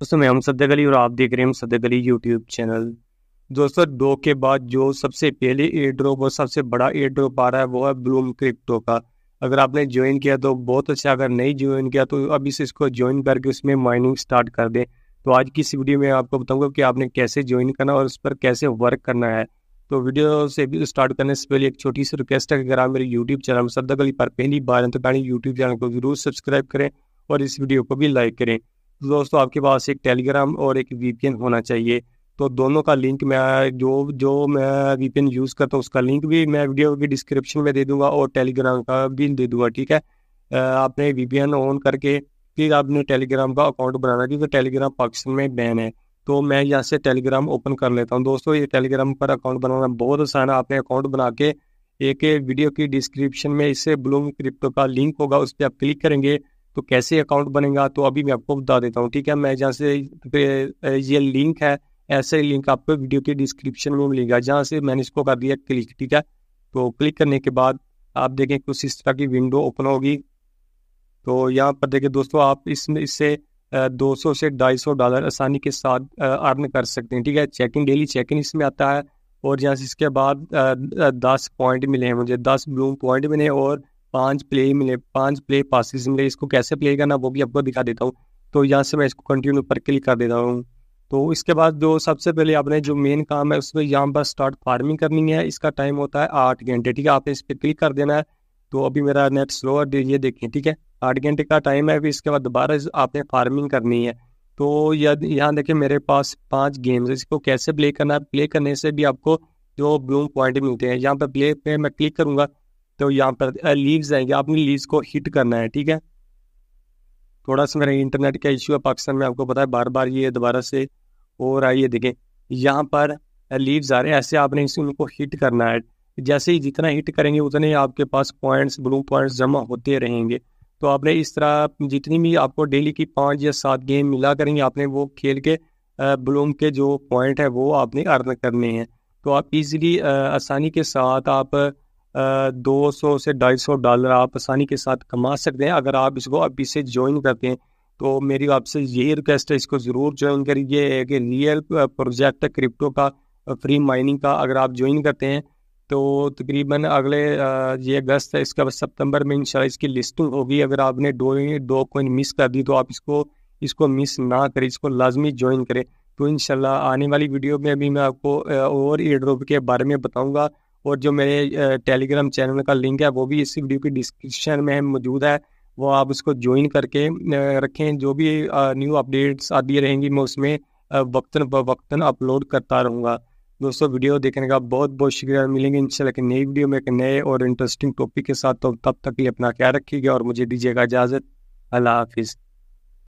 दोस्तों मैं हम सद्दक अली और आप देख रहे हैं हम सद्दक अली यूट्यूब चैनल दोस्तों दो के बाद जो सबसे पहले एयर ड्रॉप और सबसे बड़ा एयर ड्रॉप आ रहा है वो है ब्लूम क्रिप्टो का अगर आपने ज्वाइन किया तो बहुत अच्छा अगर नहीं ज्वाइन किया तो अभी से इसको ज्वाइन करके उसमें माइनिंग स्टार्ट कर दें तो आज की इस वीडियो में आपको बताऊंगा कि आपने कैसे ज्वाइन करना और उस पर कैसे वर्क करना है तो वीडियो से भी स्टार्ट करने से पहले एक छोटी सी रिक्वेस्ट है अगर आप मेरे यूट्यूब चैनल में सद्दक अली पर पहली बार हैं तो पहले यूट्यूब चैनल को जरूर सब्सक्राइब करें और इस वीडियो को भी लाइक करें तो दोस्तों आपके पास एक टेलीग्राम और एक वीपीएन होना चाहिए तो दोनों का लिंक मैं जो जो मैं वीपीएन यूज़ करता हूँ उसका लिंक भी मैं वीडियो की डिस्क्रिप्शन में दे दूंगा और टेलीग्राम का भी दे दूंगा ठीक है आपने वीपीएन ऑन करके फिर आपने टेलीग्राम का अकाउंट बनाना क्योंकि टेलीग्राम पाकिस्तान में बैन है तो मैं यहाँ से टेलीग्राम ओपन कर लेता हूँ दोस्तों ये टेलीग्राम पर अकाउंट बनाना बहुत आसान है आपने अकाउंट बना के एक वीडियो की डिस्क्रिप्शन में इससे ब्लूम क्रिप्टो का लिंक होगा उस पर आप क्लिक करेंगे तो कैसे अकाउंट बनेगा तो अभी मैं आपको बता देता हूँ ठीक है मैं जहाँ से ये लिंक है ऐसे लिंक आपको वीडियो के डिस्क्रिप्शन में मिलेगा जहाँ से मैंने इसको कर दिया क्लिक ठीक है तो क्लिक करने के बाद आप देखें कुछ इस तरह की विंडो ओपन होगी तो यहाँ पर देखें दोस्तों आप इसमें इससे 200 से 250 डॉलर आसानी के साथ अर्न कर सकते हैं ठीक है चेकिंग डेली चेकिंग इसमें आता है और यहाँ से इसके बाद दस पॉइंट मिले हैं मुझे दस ब्लू पॉइंट मिले और पांच प्ले मिले पांच प्ले पासिस मिले इसको कैसे प्ले करना वो भी आपको दिखा देता हूँ तो यहाँ से मैं इसको कंटिन्यू पर क्लिक कर देता हूँ तो इसके बाद जो सबसे पहले आपने जो मेन काम है उसमें यहाँ पर स्टार्ट फार्मिंग करनी है इसका टाइम होता है आठ घंटे ठीक है आपने इस पर क्लिक कर देना है तो अभी मेरा नेट स्लो है ये देखें ठीक है आठ घंटे का टाइम है फिर इसके बाद दोबारा आपने फार्मिंग करनी है तो यद यहाँ देखें मेरे पास पांच गेम्स इसको कैसे प्ले करना है प्ले करने से भी आपको जो ब्लूम पॉइंट मिलते हैं यहाँ पर प्ले पे मैं क्लिक करूँगा तो यहाँ पर लीव्स आएंगे आपने लीव्स को हिट करना है ठीक है थोड़ा सा मेरा इंटरनेट का इश्यू है पाकिस्तान में आपको पता है बार बार ये दोबारा से हो रहा है ये देखें यहाँ पर लीव्स आ रहे हैं ऐसे आपने उनको हिट करना है जैसे ही जितना हिट करेंगे उतने आपके पास पॉइंट्स ब्लू पॉइंट्स जमा होते रहेंगे तो आपने इस तरह जितनी भी आपको डेली की पाँच या सात गेम मिला करेंगे आपने वो खेल के ब्लूम के जो पॉइंट है वो आपने अर्न करने हैं तो आप इजीली आसानी के साथ आप दो सौ से ढाई सौ डॉलर आप आसानी के साथ कमा सकते हैं अगर आप इसको अभी से ज्वाइन करते हैं तो मेरी आपसे यही रिक्वेस्ट है इसको ज़रूर ज्वाइन करिए एक रियल प्रोजेक्ट है क्रिप्टो का फ्री माइनिंग का अगर आप ज्वाइन करते हैं तो तकरीबन अगले ये अगस्त है इसका सितंबर में इंशाल्लाह इसकी लिस्टिंग होगी अगर आपने दो दो कोइन मिस कर दी तो आप इसको इसको मिस ना करें इसको लाजमी ज्वाइन करें तो इंशाल्लाह आने वाली वीडियो में अभी मैं आपको और ई ड्रॉप के बारे में बताऊँगा और जो मेरे टेलीग्राम चैनल का लिंक है वो भी इस वीडियो की डिस्क्रिप्शन में मौजूद है वो आप उसको ज्वाइन करके रखें जो भी न्यू अपडेट्स आदि रहेंगी मैं उसमें वक्ता बवक्ता अपलोड करता रहूँगा दोस्तों वीडियो देखने का बहुत बहुत शुक्रिया मिलेंगे इन नई वीडियो में एक नए और इंटरेस्टिंग टॉपिक के साथ तो तब तक ही अपना क्या रखिएगा और मुझे दीजिएगा इजाज़त अल्लाह हाफिज़